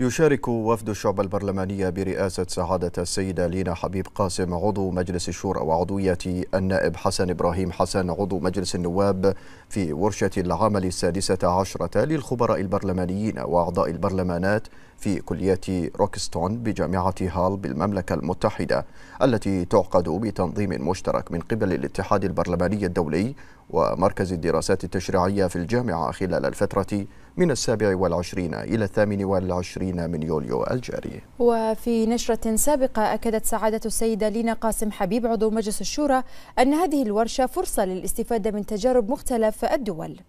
يشارك وفد الشعب البرلمانية برئاسة سعادة السيدة لينا حبيب قاسم عضو مجلس الشورى وعضوية النائب حسن إبراهيم حسن عضو مجلس النواب في ورشة العمل السادسة عشرة للخبراء البرلمانيين وأعضاء البرلمانات في كلية روكستون بجامعة هال بالمملكة المتحدة التي تعقد بتنظيم مشترك من قبل الاتحاد البرلماني الدولي ومركز الدراسات التشريعية في الجامعة خلال الفترة من السابع والعشرين إلى الثامن والعشرين من يوليو الجاري وفي نشرة سابقة أكدت سعادة السيدة لينا قاسم حبيب عضو مجلس الشورى أن هذه الورشة فرصة للاستفادة من تجارب مختلف الدول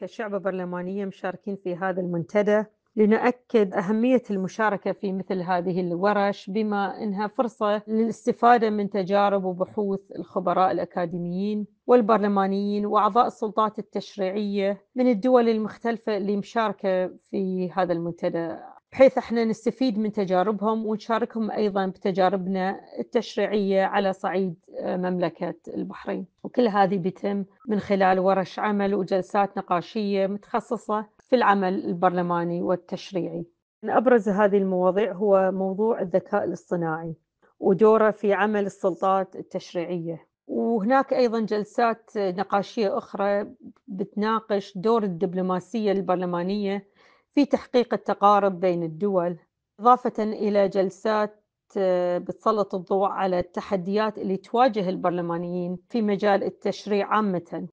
كشعب برلمانية مشاركين في هذا المنتدى لنؤكد أهمية المشاركة في مثل هذه الورش بما أنها فرصة للاستفادة من تجارب وبحوث الخبراء الأكاديميين والبرلمانيين وأعضاء السلطات التشريعية من الدول المختلفة اللي مشاركة في هذا المنتدى بحيث احنا نستفيد من تجاربهم ونشاركهم ايضا بتجاربنا التشريعيه على صعيد آه، مملكه البحرين، وكل هذه بيتم من خلال ورش عمل وجلسات نقاشيه متخصصه في العمل البرلماني والتشريعي. من ابرز هذه المواضيع هو موضوع الذكاء الاصطناعي ودوره في عمل السلطات التشريعيه. وهناك ايضا جلسات نقاشيه اخرى بتناقش دور الدبلوماسيه البرلمانيه في تحقيق التقارب بين الدول، اضافه الى جلسات بتسلط الضوء على التحديات اللي تواجه البرلمانيين في مجال التشريع عامة